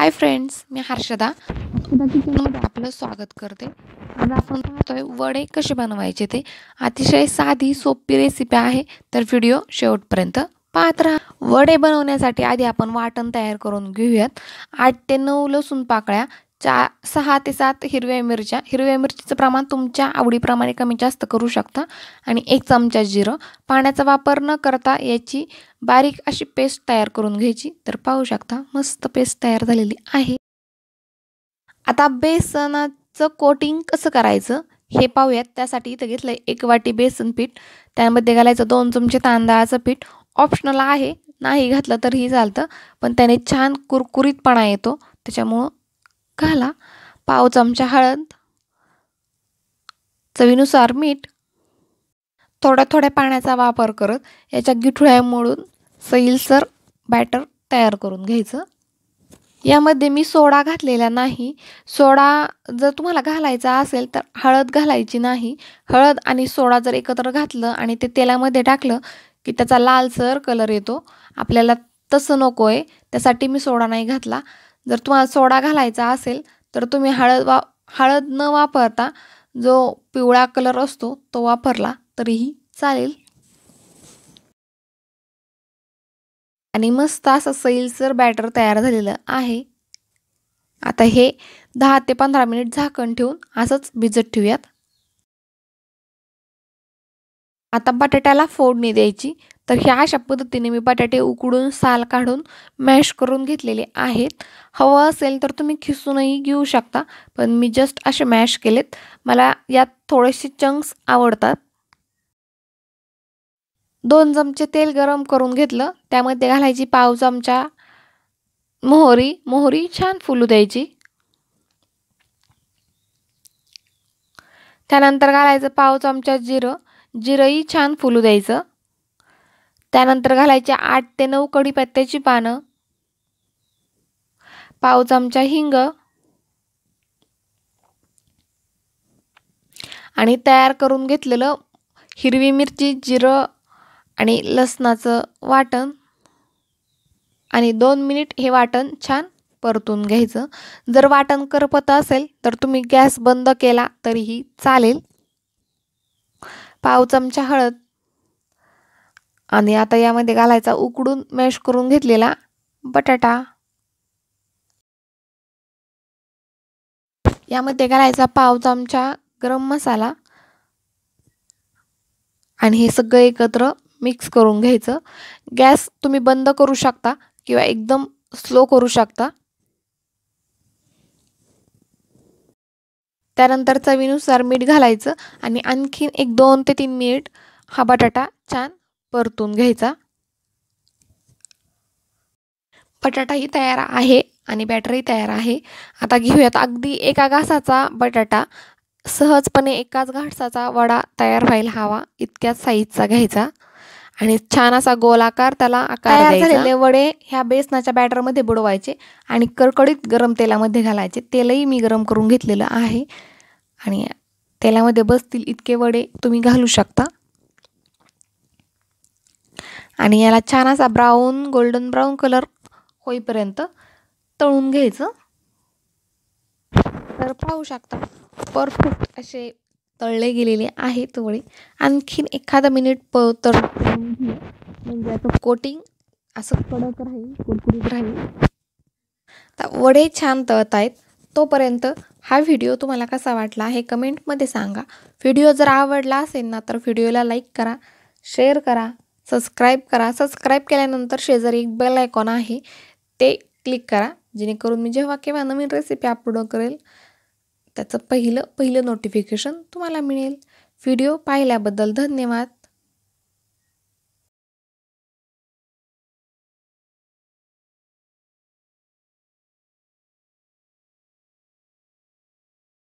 हाय friends मी हर्षदा हर्षदा आपलं स्वागत करते आज आपण पाहतोय वडे कसे बनवायचे ते अतिशय साधी सोपी रेसिपी आहे तर व्हिडिओ शेवटपर्यंत पाहत राहा वडे बनवण्यासाठी आधी आपण वाटण तयार करून घेऊयात आठ ते नऊ लसूण पाकळ्या चार सहा ते सात हिरव्या मिरच्या हिरव्या मिरचीचं प्रमाण तुमच्या आवडीप्रमाणे कमी जास्त करू शकता आणि एक चमचा जिरं पाण्याचा वापर न करता याची बारीक अशी पेस्ट तयार करून घ्यायची तर पाहू शकता मस्त पेस्ट तयार झालेली आहे आता बेसनाचं कोटिंग कसं करायचं हे पाहूयात त्यासाठी इथं घेतलं एक वाटी बेसन पीठ त्यामध्ये घालायचं दोन चमचे तांदळाचं पीठ ऑप्शनल आहे नाही घातलं तर ही चालतं पण त्याने छान कुरकुरीतपणा येतो त्याच्यामुळं घाला पाव चमचा हळद चवीनुसार मीठ थोड्या थोड्या पाण्याचा वापर करत याच्या गिठुळ्या मोडून सैलसर बॅटर तयार करून घ्यायचं यामध्ये मी सोडा घातलेला नाही सोडा जर तुम्हाला घालायचा असेल तर हळद घालायची नाही हळद आणि सोडा जर एकत्र घातलं आणि ते तेलामध्ये टाकलं की त्याचा लालसर कलर येतो आपल्याला तसं नको आहे त्यासाठी मी सोडा नाही घातला जर तुम्हाला सोडा घालायचा असेल तर तुम्ही हळद वा हळद न वापरता जो पिवळा कलर असतो तो वापरला तरीही चालेल आणि मस्त असं सैलसर बॅटर तयार झालेलं आहे आता हे दहा ते पंधरा मिनिट झाकण ठेवून असंच भिजत ठेवूयात आता बटाट्याला फोडणी द्यायची तर ह्या अशा पद्धतीने मी बटाटे उकडून साल काढून मॅश करून घेतलेले आहेत हवं असेल तर तुम्ही खिसूनही घेऊ शकता पण मी जस्ट असे मॅश केलेत मला यात थोडेसे चंक्स आवडतात दोन चमचे तेल गरम करून घेतलं त्यामध्ये घालायची पाव चमचा मोहरी मोहरी छान फुलू द्यायची त्यानंतर घालायचं पाव चमचा जिरं जिरंही छान फुलू द्यायचं त्यानंतर घालायचे आठ ते नऊ कढीपत्त्याची पानं पाव चमचा हिंग आणि तयार करून घेतलेलं हिरवी मिरची जिरं आणि लसणाचं वाटण आणि दोन मिनिट हे वाटण छान परतून घ्यायचं जर वाटण करपत असेल तर तुम्ही गॅस बंद केला तरीही चालेल पाव चमचा हळद आणि आता यामध्ये घालायचा उकडून मॅश करून घेतलेला बटाटा यामध्ये घालायचा पाव चमचा गरम मसाला आणि हे सगळं एकत्र मिक्स करून घ्यायचं गॅस तुम्ही बंद करू शकता किंवा एकदम स्लो करू शकता त्यानंतर चवीनुसार मीठ घालायचं आणि आणखीन एक दोन ते तीन मिनिट हा बटाटा छान परतून घ्यायचा बटाटाही तयार आहे आणि बॅटरही तयार आहे आता घेऊयात अगदी एका घासाचा बटाटा सहजपणे एकाच घासाचा वडा तयार व्हायला हवा इतक्याच साईजचा घ्यायचा आणि छान असा गोल आकार त्याला आकार झालेले वडे ह्या बेसनाच्या बॅटरमध्ये बुडवायचे आणि कडकडीत गरम तेलामध्ये घालायचे तेलही मी गरम करून घेतलेलं आहे आणि तेलामध्ये बसतील इतके वडे तुम्ही घालू शकता आणि याला छान असा ब्राऊन गोल्डन ब्राऊन कलर होईपर्यंत तळून घ्यायचं तर पाहू शकता परफेक्ट असे तळले गेलेले आहेत वडे आणखीन एखादा मिनिट प तर म्हणजे आता कोटिंग असं कडक राहील कुरकुरीत राहील तर वडे छान तळत आहेत तोपर्यंत हा व्हिडिओ तुम्हाला कसा वाटला हे कमेंटमध्ये सांगा व्हिडिओ जर आवडला असेल ना तर व्हिडिओला लाईक करा शेअर करा सबस्क्राईब करा सबस्क्राईब केल्यानंतर शेजारी एक बेल आयकॉन आहे ते क्लिक करा जेणेकरून मी जेव्हा केव्हा नवीन रेसिपी अपलोड करेल त्याचं पहिलं पहिलं नोटिफिकेशन तुम्हाला मिळेल व्हिडिओ पाहिल्याबद्दल धन्यवाद